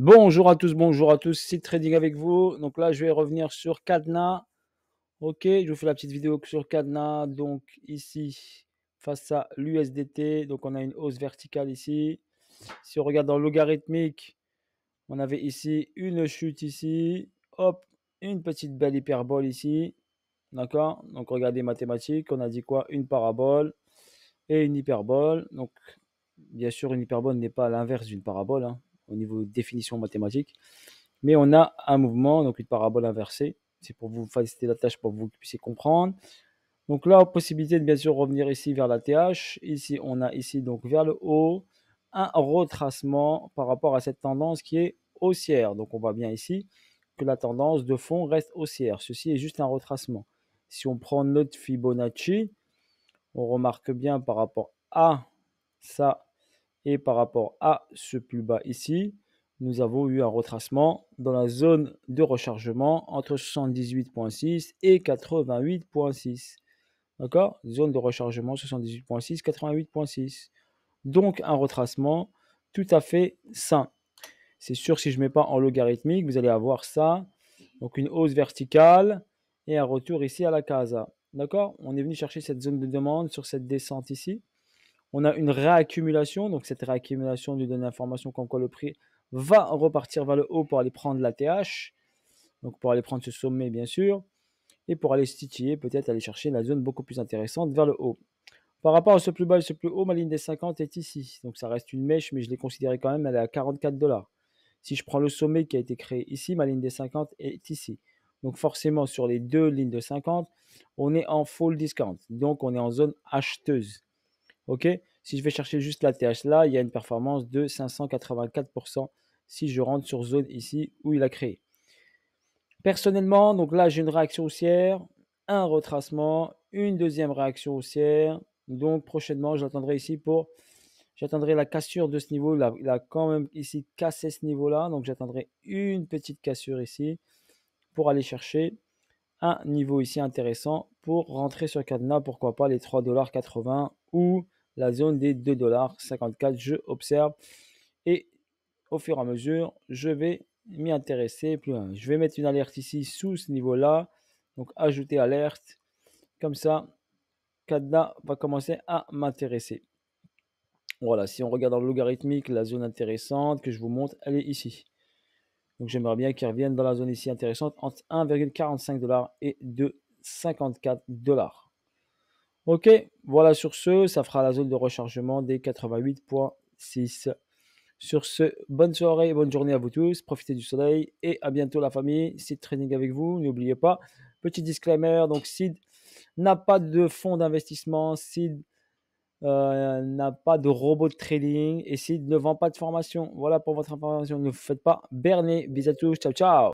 Bonjour à tous, bonjour à tous, c'est trading avec vous. Donc là, je vais revenir sur Cadena. Ok, je vous fais la petite vidéo sur Cadena. Donc ici, face à l'USDT, donc on a une hausse verticale ici. Si on regarde dans logarithmique, on avait ici une chute ici. Hop, une petite belle hyperbole ici. D'accord Donc regardez mathématiques, on a dit quoi Une parabole et une hyperbole. Donc bien sûr, une hyperbole n'est pas l'inverse d'une parabole. Hein au niveau définition mathématique. Mais on a un mouvement, donc une parabole inversée. C'est pour vous faciliter la tâche, pour que vous puissiez comprendre. Donc là, possibilité de bien sûr revenir ici vers la TH. Ici, on a ici donc vers le haut un retracement par rapport à cette tendance qui est haussière. Donc on voit bien ici que la tendance de fond reste haussière. Ceci est juste un retracement. Si on prend notre Fibonacci, on remarque bien par rapport à ça, et par rapport à ce plus bas ici, nous avons eu un retracement dans la zone de rechargement entre 78.6 et 88.6. D'accord Zone de rechargement 78.6, 88.6. Donc un retracement tout à fait sain. C'est sûr, si je ne mets pas en logarithmique, vous allez avoir ça. Donc une hausse verticale et un retour ici à la casa. D'accord On est venu chercher cette zone de demande sur cette descente ici on a une réaccumulation. Donc, cette réaccumulation nous donne l'information comme quoi le prix va repartir vers le haut pour aller prendre la TH. Donc, pour aller prendre ce sommet, bien sûr. Et pour aller se titiller, peut-être aller chercher la zone beaucoup plus intéressante vers le haut. Par rapport à ce plus bas et ce plus haut, ma ligne des 50 est ici. Donc, ça reste une mèche, mais je l'ai considéré quand même, elle est à 44 dollars. Si je prends le sommet qui a été créé ici, ma ligne des 50 est ici. Donc forcément, sur les deux lignes de 50, on est en full discount. Donc, on est en zone acheteuse. Ok Si je vais chercher juste la TH là, il y a une performance de 584% si je rentre sur zone ici où il a créé. Personnellement, donc là j'ai une réaction haussière, un retracement, une deuxième réaction haussière. Donc prochainement, j'attendrai ici pour j'attendrai la cassure de ce niveau. Là, il a quand même ici cassé ce niveau-là. Donc j'attendrai une petite cassure ici pour aller chercher un niveau ici intéressant pour rentrer sur cadenas. Pourquoi pas les 3,80$ ou la zone des 2,54$. Je observe et au fur et à mesure, je vais m'y intéresser plus Je vais mettre une alerte ici sous ce niveau-là. Donc, ajouter alerte. Comme ça, Kadda va commencer à m'intéresser. Voilà, si on regarde en logarithmique, la zone intéressante que je vous montre, elle est ici. Donc j'aimerais bien qu'il revienne dans la zone ici intéressante entre 1,45$ et 2,54$. Ok, voilà sur ce, ça fera la zone de rechargement des 88.6. Sur ce, bonne soirée, bonne journée à vous tous, profitez du soleil et à bientôt la famille. Sid Trading avec vous, n'oubliez pas. Petit disclaimer, donc SID n'a pas de fonds d'investissement, SID euh, n'a pas de robot de trading et SID ne vend pas de formation. Voilà pour votre information, ne vous faites pas berner. Bisous à tous, ciao ciao